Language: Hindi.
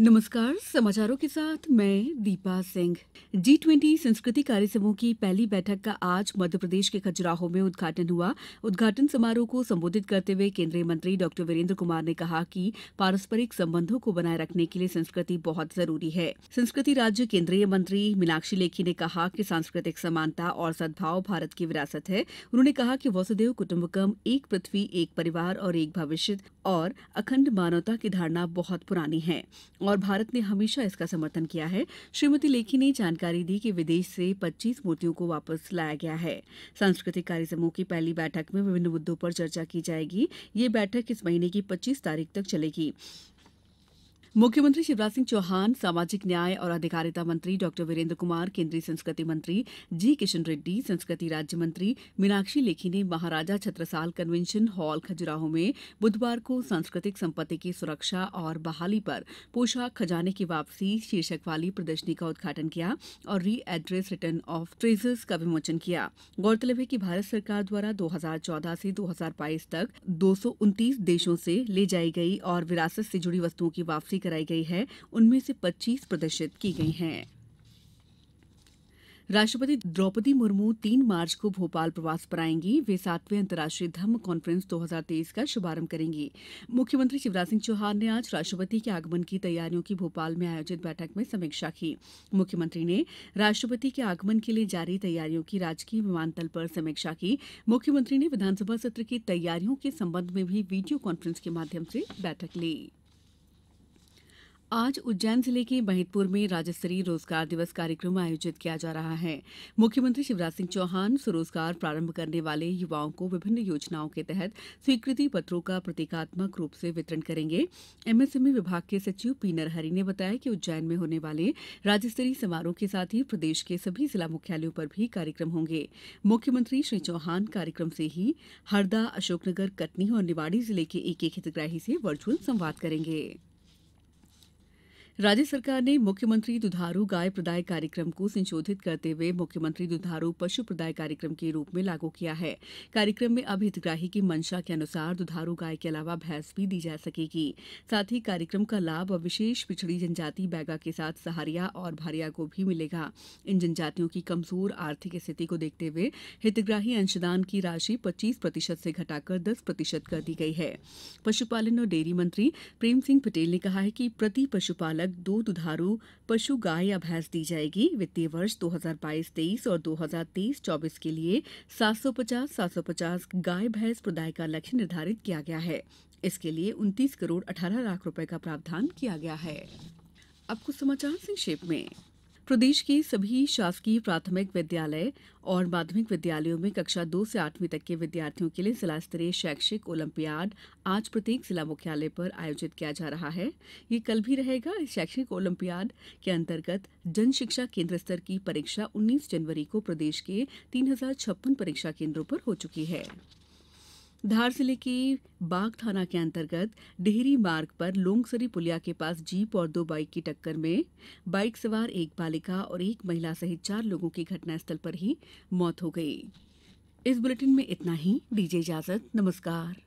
नमस्कार समाचारों के साथ मैं दीपा सिंह जी ट्वेंटी संस्कृति कार्य समूह की पहली बैठक का आज मध्य प्रदेश के खजुराहो में उद्घाटन हुआ उद्घाटन समारोह को संबोधित करते हुए केंद्रीय मंत्री डॉ वीरेंद्र कुमार ने कहा कि पारस्परिक संबंधों को बनाए रखने के लिए संस्कृति बहुत जरूरी है संस्कृति राज्य केंद्रीय मंत्री मीनाक्षी लेखी ने कहा कि सांस्कृतिक समानता और सद्भाव भारत की विरासत है उन्होंने कहा कि वसुदेव कुटुम्बकम एक पृथ्वी एक परिवार और एक भविष्य और अखंड मानवता की धारणा बहुत पुरानी है और भारत ने हमेशा इसका समर्थन किया है श्रीमती लेखी ने जानकारी दी कि विदेश से 25 मूर्तियों को वापस लाया गया है सांस्कृतिक कार्य समूह की पहली बैठक में विभिन्न मुद्दों पर चर्चा की जाएगी ये बैठक इस महीने की पच्चीस तारीख तक चलेगी मुख्यमंत्री शिवराज सिंह चौहान सामाजिक न्याय और अधिकारिता मंत्री डॉ वीरेन्द्र कुमार केन्द्रीय संस्कृति मंत्री जी किशन रेड्डी संस्कृति राज्य मंत्री मीनाक्षी लेखी ने महाराजा छत्रसाल कन्वेंशन हॉल खजुराहो में बुधवार को सांस्कृतिक संपत्ति की सुरक्षा और बहाली पर पोशाक खजाने की वापसी शीर्षक वाली प्रदर्शनी का उद्घाटन किया और री एड्रेस रिटर्न ऑफ ट्रेजर्स का विमोचन किया गौरतलब है कि भारत सरकार द्वारा 2014 से 2022 तक दो देशों से ले जाई गई और विरासत से जुड़ी वस्तुओं की वापसी कराई गई है उनमें से पच्चीस प्रदर्शित की गई है राष्ट्रपति द्रौपदी मुर्मू तीन मार्च को भोपाल प्रवास पर आएंगी वे सातवें अंतर्राष्ट्रीय धम्म कॉन्फ्रेंस 2023 का शुभारंभ करेंगी मुख्यमंत्री शिवराज सिंह चौहान ने आज राष्ट्रपति के आगमन की तैयारियों की भोपाल में आयोजित बैठक में समीक्षा की मुख्यमंत्री ने राष्ट्रपति के आगमन के लिए जारी तैयारियों की राजकीय विमानतल पर समीक्षा की मुख्यमंत्री ने विधानसभा सत्र की तैयारियों के संबंध में भी वीडियो कॉन्फ्रेंस के माध्यम से बैठक ली आज उज्जैन जिले के महिदपुर में राज्य स्तरीय रोजगार दिवस कार्यक्रम आयोजित किया जा रहा है मुख्यमंत्री शिवराज सिंह चौहान स्वरोजगार प्रारंभ करने वाले युवाओं को विभिन्न योजनाओं के तहत स्वीकृति पत्रों का प्रतीकात्मक रूप से वितरण करेंगे एमएसएमई विभाग के सचिव पी नरहरि ने बताया कि उज्जैन में होने वाले राज्य स्तरीय समारोह के साथ ही प्रदेश के सभी जिला मुख्यालयों पर भी कार्यक्रम होंगे मुख्यमंत्री श्री चौहान कार्यक्रम से ही हरदा अशोकनगर कटनी और निवाड़ी जिले के एक एक हितग्राही से वर्चुअल संवाद करेंगे राज्य सरकार ने मुख्यमंत्री दुधारू गाय प्रदाय कार्यक्रम को संशोधित करते हुए मुख्यमंत्री दुधारू पशु प्रदाय कार्यक्रम के रूप में लागू किया है कार्यक्रम में अब हितग्राही की मंशा के अनुसार दुधारू गाय के अलावा भैंस भी दी जा सकेगी साथ ही कार्यक्रम का लाभ अब विशेष पिछड़ी जनजाति बैगा के साथ सहारिया और भारिया को भी मिलेगा इन जनजातियों की कमजोर आर्थिक स्थिति को देखते हुए हितग्राही अंशदान की राशि पच्चीस प्रतिशत से घटाकर दस प्रतिशत कर दी गई है पशुपालन और डेयरी मंत्री प्रेम सिंह पटेल ने कहा है कि प्रति पशुपालक तक दो दुधारू पशु गाय या भैंस दी जाएगी वित्तीय वर्ष 2022-23 और 2023-24 के लिए 750-750 गाय भैंस प्रदाय का लक्ष्य निर्धारित किया गया है इसके लिए 29 करोड़ 18 लाख रुपए का प्रावधान किया गया है अब कुछ समाचार संक्षेप में प्रदेश के सभी शासकीय प्राथमिक विद्यालय और माध्यमिक विद्यालयों में कक्षा दो से आठवीं तक के विद्यार्थियों के लिए जिला स्तरीय शैक्षिक ओलंपियाड आज प्रत्येक जिला मुख्यालय पर आयोजित किया जा रहा है ये कल भी रहेगा इस शैक्षिक ओलंपियाड के अंतर्गत जन शिक्षा केंद्र स्तर की परीक्षा उन्नीस जनवरी को प्रदेश के तीन परीक्षा केंद्रों पर हो चुकी है धार जिले के बाग थाना के अंतर्गत डेहरी मार्ग पर लोंगसरी पुलिया के पास जीप और दो बाइक की टक्कर में बाइक सवार एक बालिका और एक महिला सहित चार लोगों की घटनास्थल पर ही मौत हो गई इस बुलेटिन में इतना ही दीजिए इजाजत नमस्कार